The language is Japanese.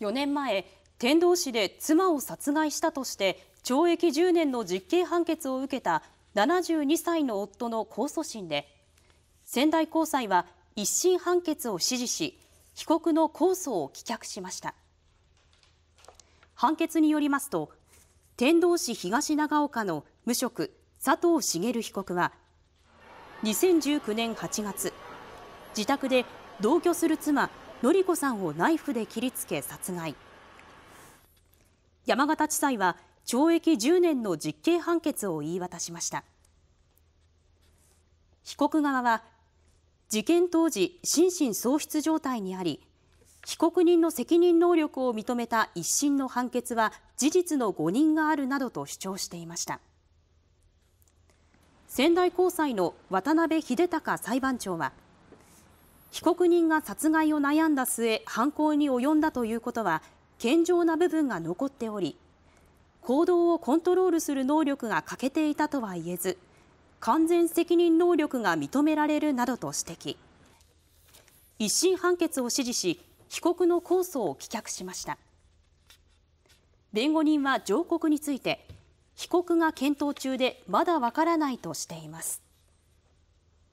4年前、天童市で妻を殺害したとして懲役10年の実刑判決を受けた72歳の夫の控訴審で、仙台高裁は一審判決を支持し、被告の控訴を棄却しました。判決によりますと、天童市東長岡の無職、佐藤茂被告は、2019年8月、自宅で同居する妻典子さんをナイフで切りつけ殺害山形地裁は懲役10年の実刑判決を言い渡しました被告側は事件当時心神喪失状態にあり被告人の責任能力を認めた一審の判決は事実の誤認があるなどと主張していました仙台高裁の渡辺秀隆裁判長は被告人が殺害を悩んだ末、犯行に及んだということは、健常な部分が残っており、行動をコントロールする能力が欠けていたとは言えず、完全責任能力が認められるなどと指摘。一審判決を支持し、被告の控訴を棄却しました。弁護人は上告について、被告が検討中でまだわからないとしています。